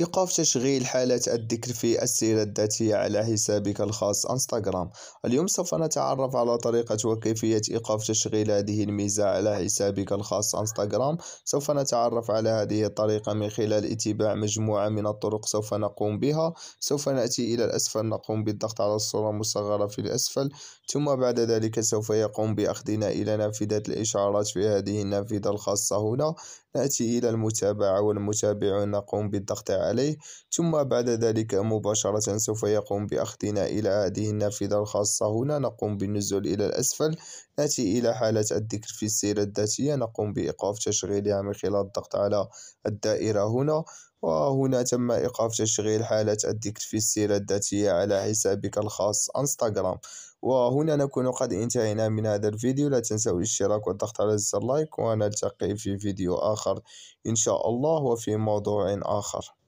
إيقاف تشغيل حالة الذكر في السيرة الذاتية على حسابك الخاص انستغرام اليوم سوف نتعرف على طريقة وكيفية إيقاف تشغيل هذه الميزة على حسابك الخاص انستغرام سوف نتعرف على هذه الطريقة من خلال اتباع مجموعة من الطرق سوف نقوم بها سوف نأتي إلى الأسفل نقوم بالضغط على الصورة المصغرة في الأسفل ثم بعد ذلك سوف يقوم بأخذنا إلى نافذة الإشعارات في هذه النافذة الخاصة هنا نأتي إلى المتابعة والمتابعون نقوم بالضغط الضغط عليه ثم بعد ذلك مباشرة سوف يقوم بأخذنا إلى هذه النافذة الخاصة هنا نقوم بالنزول إلى الأسفل نأتي إلى حالة الذكر في السيرة الذاتية نقوم بإيقاف تشغيلها من خلال الضغط على الدائرة هنا وهنا تم إيقاف تشغيل حالة الذكر في السيرة الذاتية على حسابك الخاص انستغرام وهنا نكون قد انتهينا من هذا الفيديو لا تنسوا الاشتراك والضغط على زر اللايك ونلتقي في فيديو آخر إن شاء الله وفي موضوع آخر